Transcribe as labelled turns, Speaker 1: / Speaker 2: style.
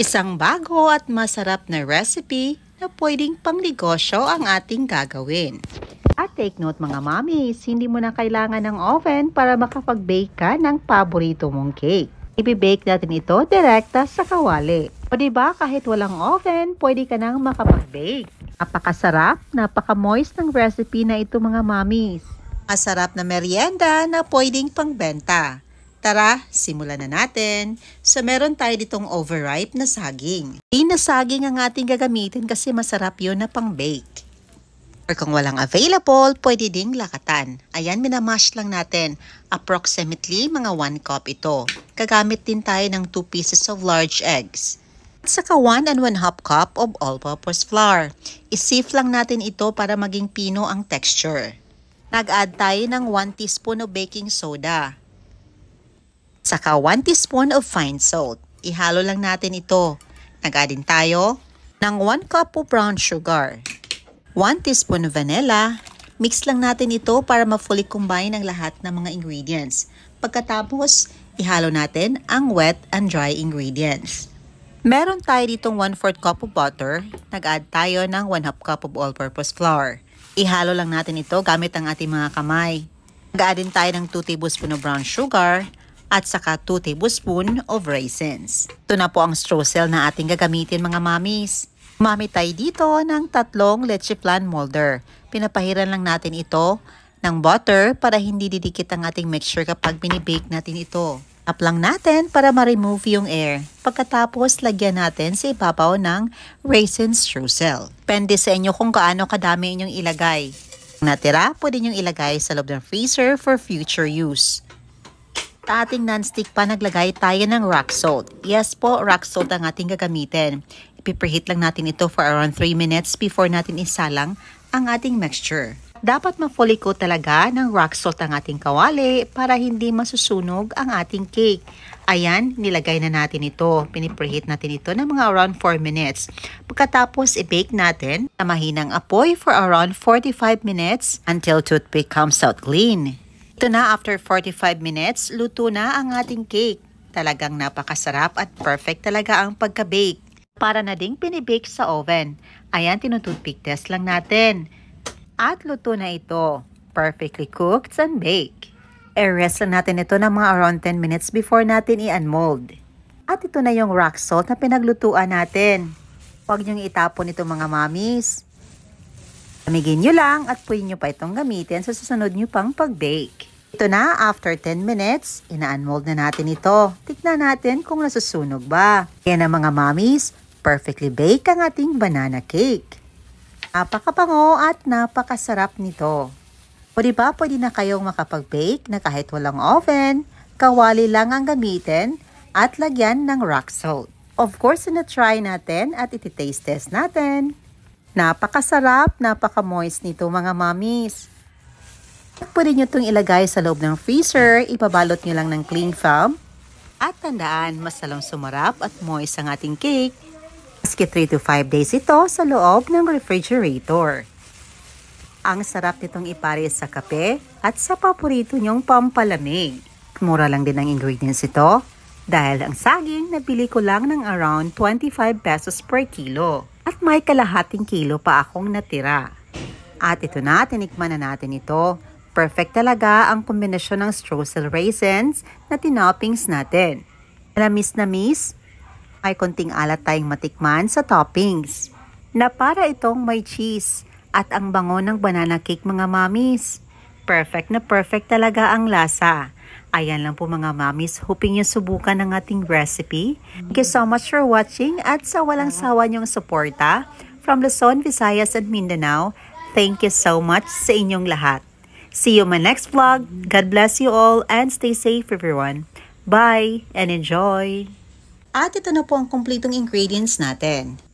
Speaker 1: Isang bago at masarap na recipe na pwedeng pangnegosyo ang ating gagawin. At take note mga mamis, hindi mo na kailangan ng oven para makapag-bake ka ng paborito mong cake. Ibi-bake natin ito direkta sa kawali. O ba diba, kahit walang oven, pwede ka nang makapag-bake. Napakasarap, napaka-moist ng recipe na ito mga mamis. Masarap na merienda na pwedeng pangbenta. Tara, simulan na natin. So meron tayo ditong overripe na saging. Pina saging ang ating gagamitin kasi masarap yon na pang-bake. Or kung walang available, pwede ding lakatan. Ayan, minamash lang natin. Approximately mga 1 cup ito. Kagamit din tayo ng 2 pieces of large eggs. At saka 1 and 1 half cup of all-purpose flour. Isif lang natin ito para maging pino ang texture. Nag-add tayo ng 1 teaspoon of baking soda. Saka 1 teaspoon of fine salt. Ihalo lang natin ito. nag tayo ng 1 cup of brown sugar. 1 teaspoon of vanilla. Mix lang natin ito para ma-fully combine ang lahat ng mga ingredients. Pagkatapos, ihalo natin ang wet and dry ingredients. Meron tayo ditong 1-4 cup of butter. Nag-add tayo ng 1-2 cup of all-purpose flour. Ihalo lang natin ito gamit ang ating mga kamay. Nag-add din tayo ng 2 tablespoon of brown sugar at saka 2 tablespoon of raisins. Ito na po ang strosel na ating gagamitin mga mamis. Gumamit tayo dito ng tatlong leche flan molder. Pinapahiran lang natin ito ng butter para hindi didikit ang ating mixture kapag binibake natin ito. Tap lang natin para ma-remove yung air. Pagkatapos, lagyan natin sa ibabaw ng raisin strusel. Depende sa inyo kung kaano kadami inyong ilagay. Natira, pwede niyong ilagay sa loob ng freezer for future use ating non-stick pan, naglagay tayo ng rock salt. Yes po, rock salt ang ating gagamitin. Ipipreheat lang natin ito for around 3 minutes before natin isalang ang ating mixture. Dapat ma-fully coat talaga ng rock salt ang ating kawali para hindi masusunog ang ating cake. Ayan, nilagay na natin ito. Pinipreheat natin ito ng mga around 4 minutes. Pagkatapos, i-bake natin na mahinang apoy for around 45 minutes until toothpick comes out clean. Ito na after 45 minutes, luto na ang ating cake. Talagang napakasarap at perfect talaga ang pagka-bake. Para na ding pinibake sa oven. Ayan, tinututpick test lang natin. At luto na ito. Perfectly cooked and baked. I-rest lang natin ito ng mga around 10 minutes before natin i-unmold. At ito na yung rock salt na pinaglutuan natin. Huwag niyong itapon ito mga mamis. Amigin nyo lang at pwede nyo pa itong gamitin sa susunod nyo pang pag-bake. Ito na, after 10 minutes, ina-unmold na natin ito. Tignan natin kung nasusunog ba. Kaya na mga mommies, perfectly baked ang ating banana cake. Napakapango at napakasarap nito. O ba pwede na kayong makapag-bake na kahit walang oven, kawali lang ang gamitin at lagyan ng rock salt. Of course, na-try natin at iti-taste test natin. Napakasarap, napaka-moist nito mga mamis. Pwede nyo itong ilagay sa loob ng freezer, ipabalot nyo lang ng cling film. At tandaan, masalang sumarap at moist ang ating cake. Maski 3 to 5 days ito sa loob ng refrigerator. Ang sarap nitong ipares sa kape at sa paborito nyong pampalamig. Mura lang din ang ingredients ito dahil ang saging nabili ko lang ng around 25 pesos per kilo. May kalahating kilo pa akong natira. At ito na, tinikman na natin ito. Perfect talaga ang kombinasyon ng streusel raisins na tinoppings natin. Alamis na miss, may konting alat tayong matikman sa toppings. Na para itong may cheese at ang bango ng banana cake mga mamis perfect na perfect talaga ang lasa. Ayan lang po mga mamis, hoping yung subukan ng ating recipe. Thank you so much for watching at sa walang sawa niyong suporta. From Luzon, Visayas, and Mindanao, thank you so much sa inyong lahat. See you my next vlog. God bless you all and stay safe everyone. Bye and enjoy! At ito na po ang kumpletong ingredients natin.